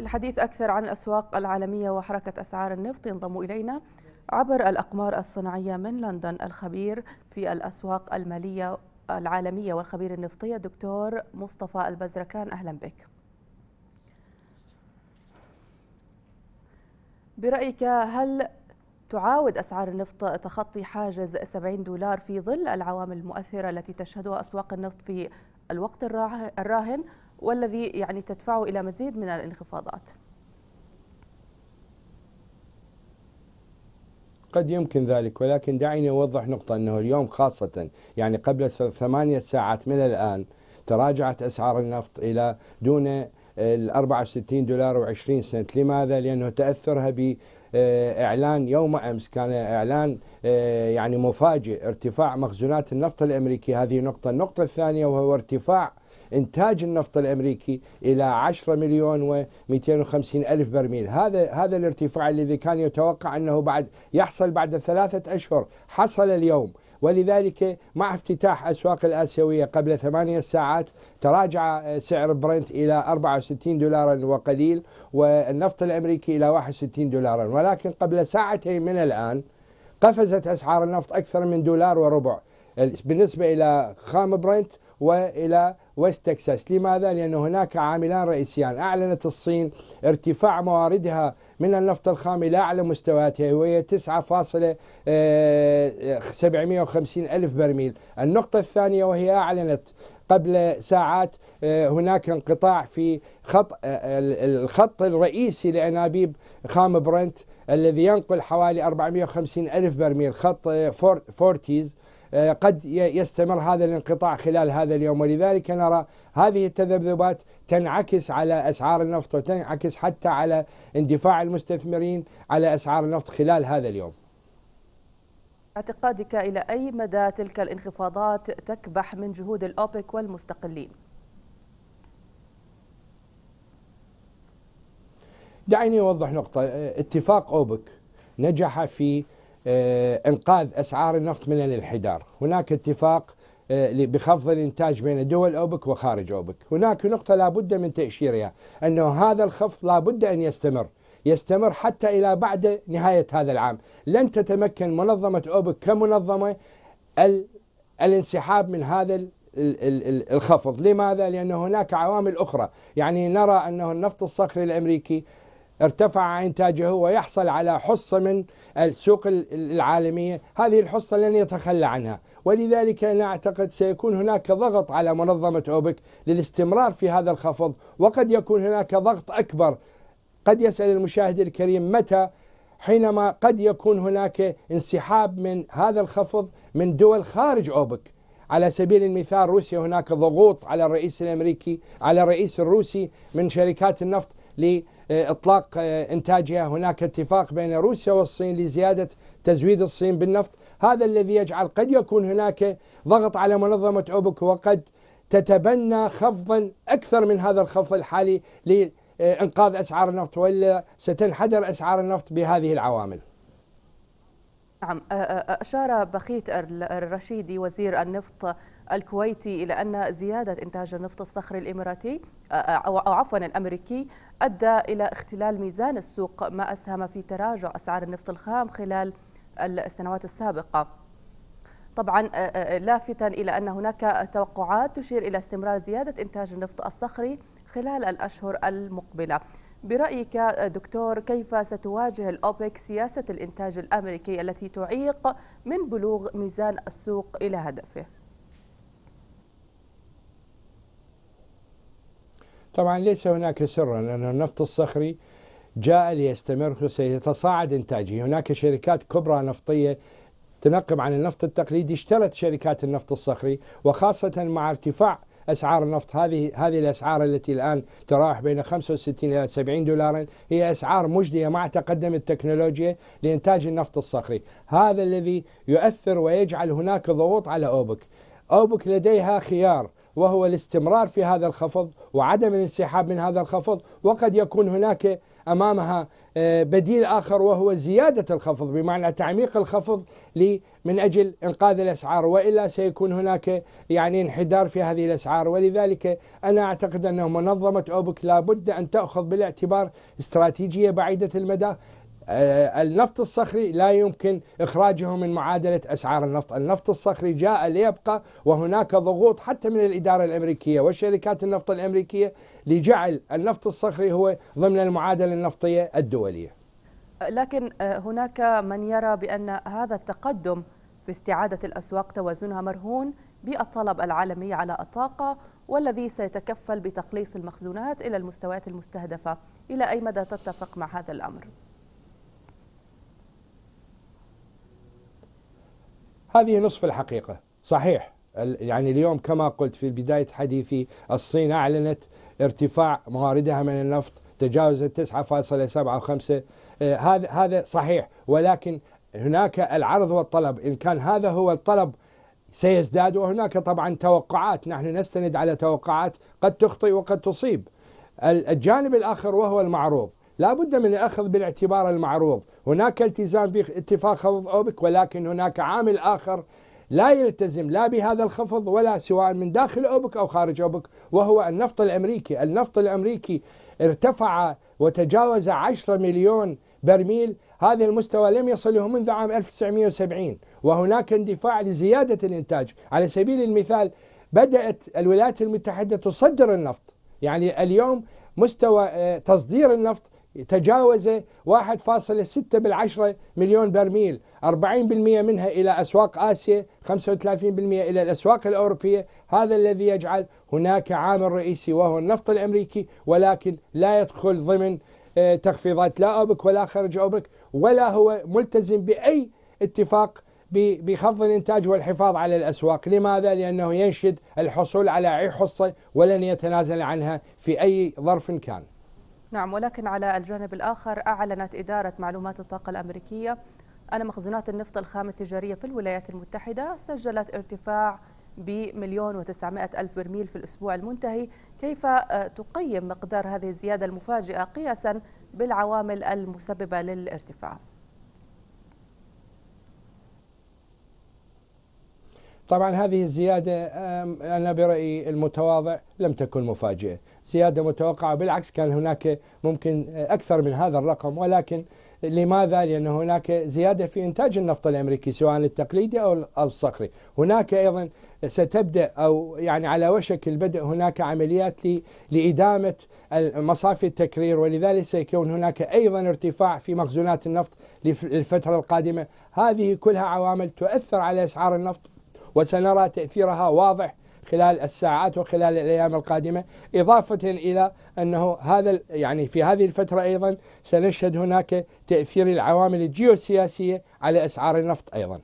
للحديث أكثر عن الأسواق العالمية وحركة أسعار النفط ينضم إلينا عبر الأقمار الصناعية من لندن الخبير في الأسواق المالية العالمية والخبير النفطي الدكتور مصطفى البزركان أهلا بك برأيك هل تعاود أسعار النفط تخطي حاجز 70 دولار في ظل العوامل المؤثرة التي تشهدها أسواق النفط في الوقت الراهن والذي يعني تدفعه إلى مزيد من الانخفاضات قد يمكن ذلك ولكن دعيني أوضح نقطة أنه اليوم خاصة يعني قبل ثمانية ساعات من الآن تراجعت أسعار النفط إلى دون ال 64 دولار و20 سنت لماذا؟ لأنه تأثرها ب آه، اعلان يوم امس كان اعلان آه، يعني مفاجئ ارتفاع مخزونات النفط الامريكي هذه نقطه، النقطه الثانيه وهو ارتفاع إنتاج النفط الأمريكي إلى 10 مليون و250 ألف برميل هذا هذا الارتفاع الذي كان يتوقع أنه بعد يحصل بعد ثلاثة أشهر حصل اليوم ولذلك مع افتتاح أسواق الآسيوية قبل ثمانية ساعات تراجع سعر برنت إلى 64 دولارا وقليل والنفط الأمريكي إلى 61 دولارا ولكن قبل ساعتين من الآن قفزت أسعار النفط أكثر من دولار وربع بالنسبة إلى خام برنت وإلى ويست تكساس لماذا؟ لأن هناك عاملان رئيسيان أعلنت الصين ارتفاع مواردها من النفط الخام إلى أعلى مستوياتها وهي 9.750 آه، ألف برميل النقطة الثانية وهي أعلنت قبل ساعات آه، هناك انقطاع في خط آه، الخط الرئيسي لأنابيب خام برنت الذي ينقل حوالي 450 ألف برميل خط فورتيز آه، قد يستمر هذا الانقطاع خلال هذا اليوم ولذلك نرى هذه التذبذبات تنعكس على اسعار النفط وتنعكس حتى على اندفاع المستثمرين على اسعار النفط خلال هذا اليوم. اعتقادك الى اي مدى تلك الانخفاضات تكبح من جهود الاوبك والمستقلين؟ دعيني اوضح نقطه، اتفاق اوبك نجح في آه، انقاذ اسعار النفط من الانحدار، هناك اتفاق آه، بخفض الانتاج بين دول اوبك وخارج اوبك، هناك نقطه لابد من تاشيرها انه هذا الخفض لابد ان يستمر، يستمر حتى الى بعد نهايه هذا العام، لن تتمكن منظمه اوبك كمنظمه الانسحاب من هذا الخفض لماذا؟ لأن هناك عوامل أخرى يعني نرى أنه النفط الصخري الأمريكي ارتفع إنتاجه ويحصل على حصة من السوق العالمية هذه الحصة لن يتخلى عنها ولذلك أنا أعتقد سيكون هناك ضغط على منظمة أوبك للاستمرار في هذا الخفض وقد يكون هناك ضغط أكبر قد يسأل المشاهد الكريم متى حينما قد يكون هناك انسحاب من هذا الخفض من دول خارج أوبك على سبيل المثال روسيا هناك ضغوط على الرئيس الامريكي على الرئيس الروسي من شركات النفط لإطلاق آه، إنتاجها هناك اتفاق بين روسيا والصين لزيادة تزويد الصين بالنفط هذا الذي يجعل قد يكون هناك ضغط على منظمة أوبك وقد تتبنى خفضا أكثر من هذا الخفض الحالي لإنقاذ أسعار النفط وإلا ستنحدر أسعار النفط بهذه العوامل نعم آه، آه، أشار بخيت الرشيدي وزير النفط الكويتي إلى أن زيادة إنتاج النفط الصخري الإماراتي آه، آه، أو عفوا الأمريكي أدى إلى اختلال ميزان السوق ما أسهم في تراجع أسعار النفط الخام خلال السنوات السابقة طبعا آه، لافتا إلى أن هناك توقعات تشير إلى استمرار زيادة إنتاج النفط الصخري خلال الأشهر المقبلة برأيك دكتور كيف ستواجه الأوبك سياسة الإنتاج الأمريكي التي تعيق من بلوغ ميزان السوق إلى هدفه؟ طبعا ليس هناك سرا لأن النفط الصخري جاء ليستمر وسيتصاعد إنتاجه هناك شركات كبرى نفطية تنقب عن النفط التقليدي اشترت شركات النفط الصخري وخاصة مع ارتفاع اسعار النفط هذه هذه الاسعار التي الان تراوح بين 65 الى 70 دولارا هي اسعار مجديه مع تقدم التكنولوجيا لانتاج النفط الصخري، هذا الذي يؤثر ويجعل هناك ضغوط على اوبك. اوبك لديها خيار وهو الاستمرار في هذا الخفض وعدم الانسحاب من هذا الخفض وقد يكون هناك امامها آه، بديل اخر وهو زياده الخفض بمعنى تعميق الخفض من اجل انقاذ الاسعار والا سيكون هناك يعني انحدار في هذه الاسعار ولذلك انا اعتقد انه منظمه اوبك لابد ان تاخذ بالاعتبار استراتيجيه بعيده المدى آه، النفط الصخري لا يمكن إخراجه من معادلة أسعار النفط النفط الصخري جاء ليبقى وهناك ضغوط حتى من الإدارة الأمريكية وشركات النفط الأمريكية لجعل النفط الصخري هو ضمن المعادلة النفطية الدولية لكن آه، هناك من يرى بأن هذا التقدم في استعادة الأسواق توازنها مرهون بالطلب العالمي على الطاقة والذي سيتكفل بتقليص المخزونات إلى المستويات المستهدفة إلى أي مدى تتفق مع هذا الأمر؟ هذه نصف الحقيقة صحيح يعني اليوم كما قلت في بداية حديثي الصين أعلنت ارتفاع مواردها من النفط تجاوزت 9.75 آه، هذا هذا صحيح ولكن هناك العرض والطلب إن كان هذا هو الطلب سيزداد وهناك طبعا توقعات نحن نستند على توقعات قد تخطئ وقد تصيب الجانب الآخر وهو المعروض لا بد من الأخذ بالاعتبار المعروض هناك التزام باتفاق خفض أوبك ولكن هناك عامل آخر لا يلتزم لا بهذا الخفض ولا سواء من داخل أوبك أو خارج أوبك وهو النفط الأمريكي النفط الأمريكي ارتفع وتجاوز 10 مليون برميل هذا المستوى لم يصله منذ عام 1970 وهناك اندفاع لزيادة الإنتاج على سبيل المثال بدأت الولايات المتحدة تصدر النفط يعني اليوم مستوى آه، تصدير النفط تجاوز 1.6 بالعشرة مليون برميل 40% منها إلى أسواق آسيا 35% إلى الأسواق الأوروبية هذا الذي يجعل هناك عامل رئيسي وهو النفط الأمريكي ولكن لا يدخل ضمن آه، تخفيضات لا أوبك ولا خارج أوبك ولا هو ملتزم بأي اتفاق بخفض الانتاج والحفاظ على الاسواق، لماذا؟ لانه ينشد الحصول على اي حصه ولن يتنازل عنها في اي ظرف كان. نعم ولكن على الجانب الآخر أعلنت إدارة معلومات الطاقة الأمريكية أن مخزونات النفط الخام التجارية في الولايات المتحدة سجلت ارتفاع بمليون وتسعمائة ألف برميل في الأسبوع المنتهي كيف آه، تقيم مقدار هذه الزيادة المفاجئة قياسا بالعوامل المسببة للارتفاع؟ طبعا هذه الزيادة أنا برأيي المتواضع لم تكن مفاجئة زيادة متوقعة بالعكس كان هناك ممكن آه، أكثر من هذا الرقم ولكن لماذا؟ لأن هناك زيادة في إنتاج النفط الأمريكي سواء التقليدي أو الصخري هناك أيضا ستبدأ أو يعني على وشك البدء هناك عمليات لإدامة مصافي التكرير ولذلك سيكون هناك أيضا ارتفاع في مخزونات النفط للفترة القادمة هذه كلها عوامل تؤثر على أسعار النفط وسنرى تأثيرها واضح خلال الساعات وخلال الأيام القادمة إضافة إلى أنه هذا يعني في هذه الفترة أيضا سنشهد هناك تأثير العوامل الجيوسياسية على أسعار النفط أيضا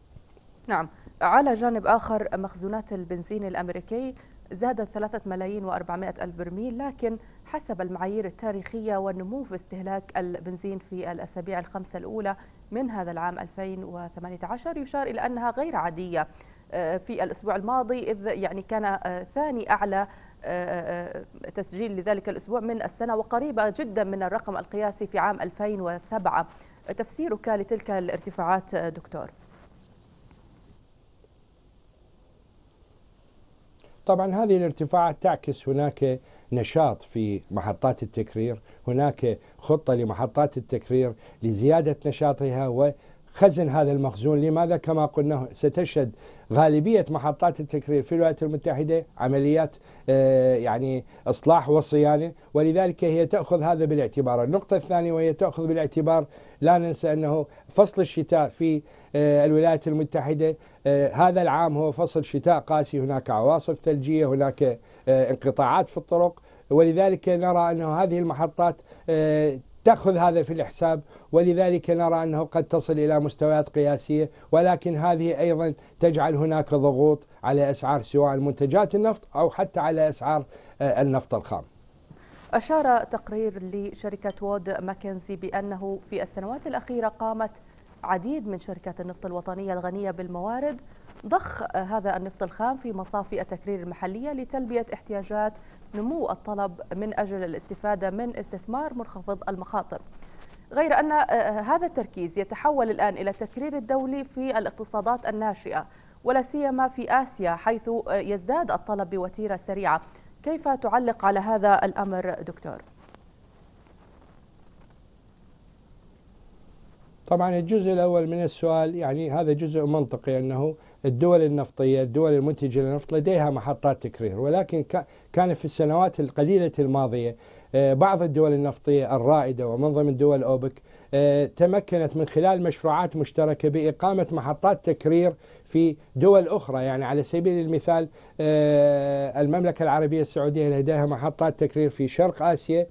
نعم على جانب آخر مخزونات البنزين الأمريكي زادت 3 ملايين و ألف برميل لكن حسب المعايير التاريخية والنمو في استهلاك البنزين في الأسابيع الخمسة الأولى من هذا العام 2018 يشار إلى أنها غير عادية آه، في الأسبوع الماضي إذ يعني كان آه، ثاني أعلى آه، تسجيل لذلك الأسبوع من السنة وقريبة جدا من الرقم القياسي في عام 2007 تفسيرك لتلك الارتفاعات دكتور؟ طبعا هذه الارتفاعات تعكس هناك نشاط في محطات التكرير هناك خطة لمحطات التكرير لزيادة نشاطها و خزن هذا المخزون لماذا كما قلنا ستشهد غالبية محطات التكرير في الولايات المتحدة عمليات آه، يعني إصلاح وصيانة ولذلك هي تأخذ هذا بالاعتبار النقطة الثانية وهي تأخذ بالاعتبار لا ننسى أنه فصل الشتاء في آه، الولايات المتحدة آه، هذا العام هو فصل شتاء قاسي هناك عواصف ثلجية هناك انقطاعات في الطرق ولذلك نرى أنه هذه المحطات تأخذ هذا في الحساب ولذلك نرى أنه قد تصل إلى مستويات قياسية ولكن هذه أيضا تجعل هناك ضغوط على أسعار سواء منتجات النفط أو حتى على أسعار آه، النفط الخام أشار تقرير لشركة وود ماكنزي بأنه في السنوات الأخيرة قامت عديد من شركات النفط الوطنية الغنية بالموارد ضخ آه، هذا النفط الخام في مصافي التكرير المحلية لتلبية احتياجات نمو الطلب من أجل الاستفادة من استثمار منخفض المخاطر غير أن آه، آه، هذا التركيز يتحول الآن إلى التكرير الدولي في الاقتصادات الناشئة ولا سيما في آسيا حيث آه، يزداد الطلب بوتيرة سريعة كيف تعلق على هذا الأمر دكتور؟ طبعا الجزء الأول من السؤال يعني هذا جزء منطقي أنه الدول النفطية الدول المنتجة للنفط لديها محطات تكرير ولكن كان في السنوات القليلة الماضية آه، بعض الدول النفطية الرائدة ومن ضمن دول أوبك آه، تمكنت من خلال مشروعات مشتركة بإقامة محطات تكرير في دول أخرى يعني على سبيل المثال آه، المملكة العربية السعودية لديها محطات تكرير في شرق آسيا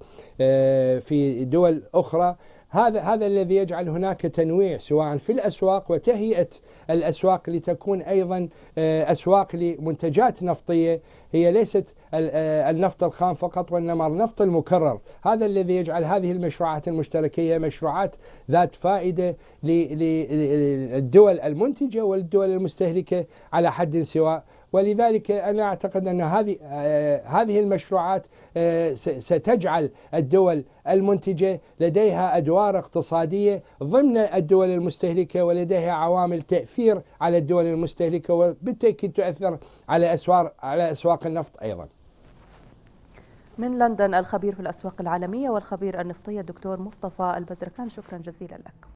في دول أخرى هذا هذا الذي يجعل هناك تنويع سواء في الاسواق وتهيئه الاسواق لتكون ايضا آه، اسواق لمنتجات نفطيه هي ليست آه، النفط الخام فقط وانما النفط المكرر، هذا الذي يجعل هذه المشروعات المشتركه هي مشروعات ذات فائده للدول المنتجه والدول المستهلكه على حد سواء ولذلك أنا أعتقد أن هذه آه، هذه المشروعات آه، ستجعل الدول المنتجة لديها أدوار اقتصادية ضمن الدول المستهلكة ولديها عوامل تأثير على الدول المستهلكة وبالتأكيد تؤثر على اسوار على أسواق النفط أيضا من لندن الخبير في الأسواق العالمية والخبير النفطي الدكتور مصطفى البزركان شكرا جزيلا لك